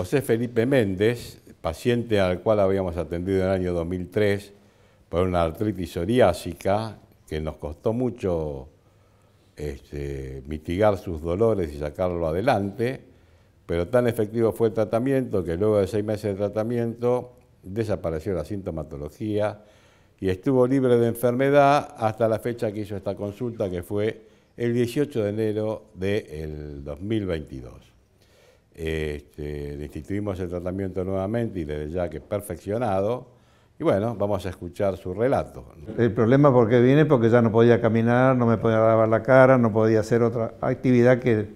José Felipe Méndez, paciente al cual habíamos atendido en el año 2003 por una artritis psoriásica que nos costó mucho este, mitigar sus dolores y sacarlo adelante, pero tan efectivo fue el tratamiento que luego de seis meses de tratamiento desapareció la sintomatología y estuvo libre de enfermedad hasta la fecha que hizo esta consulta, que fue el 18 de enero del 2022. Este, le instituimos el tratamiento nuevamente y desde ya que perfeccionado. Y bueno, vamos a escuchar su relato. El problema porque viene porque ya no podía caminar, no me podía lavar la cara, no podía hacer otra actividad que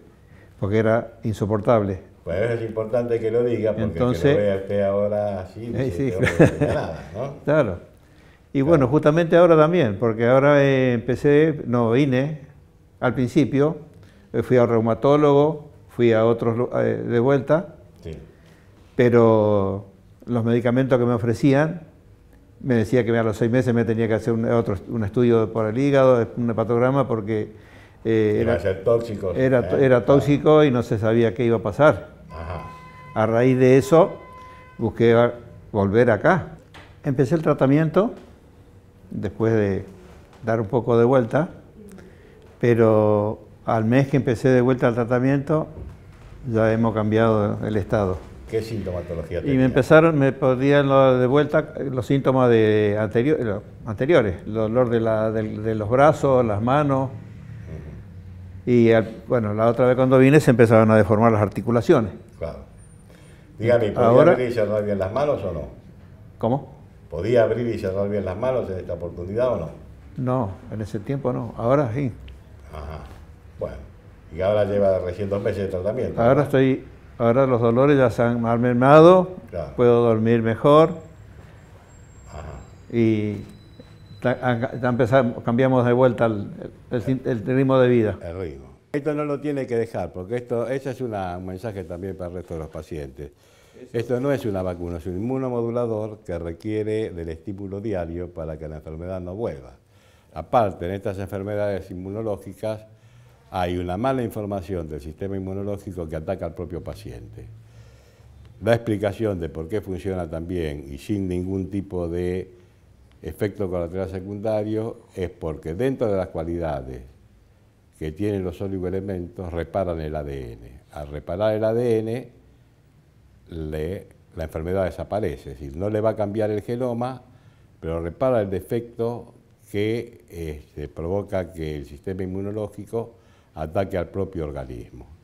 porque era insoportable. Pues es importante que lo diga porque Entonces, que ahora así eh, no nada, Claro. Y bueno, justamente ahora también, porque ahora eh, empecé, no vine al principio, eh, fui al reumatólogo, fui a otros eh, de vuelta, pero los medicamentos que me ofrecían, me decía que a los seis meses me tenía que hacer un, otro, un estudio por el hígado, un hepatograma, porque eh, era, tóxico, era, ¿eh? tóxico y no se sabía qué iba a pasar. A raíz de eso, busqué volver acá. Empecé el tratamiento después de dar un poco de vuelta, pero al mes que empecé de vuelta al tratamiento, ya hemos cambiado el estado. ¿Qué sintomatología tenía? Y me empezaron, me podían de vuelta los síntomas de anteriores, el dolor de, los brazos, las manos. Y bueno, la otra vez cuando vine se empezaron a deformar las articulaciones. Claro. Dígame, ¿podía abrir y cerrar bien las manos o no? ¿Cómo? ¿Podía abrir y cerrar bien las manos en esta oportunidad o no? No, en ese tiempo no. Ahora sí. Ajá y ahora lleva recién dos meses de tratamiento. Ahora estoy, ahora los dolores ya se han mermado, puedo dormir mejor. Y empezamos, cambiamos de vuelta el, ritmo de vida. Esto no lo tiene que dejar, porque esto, ese es un mensaje también para el resto de los pacientes. Esto no es una vacuna, es un inmunomodulador que requiere del estímulo diario para que la enfermedad no vuelva. Aparte, en estas enfermedades inmunológicas hay una mala información del sistema inmunológico que ataca al propio paciente. La explicación de por qué funciona tan bien y sin ningún tipo de efecto colateral secundario es porque dentro de las cualidades que tienen los oligoelementos reparan el ADN. Al reparar el ADN, la enfermedad desaparece, es decir, no le va a cambiar el genoma, pero repara el defecto que este, provoca que el sistema inmunológico ataque al propio organismo.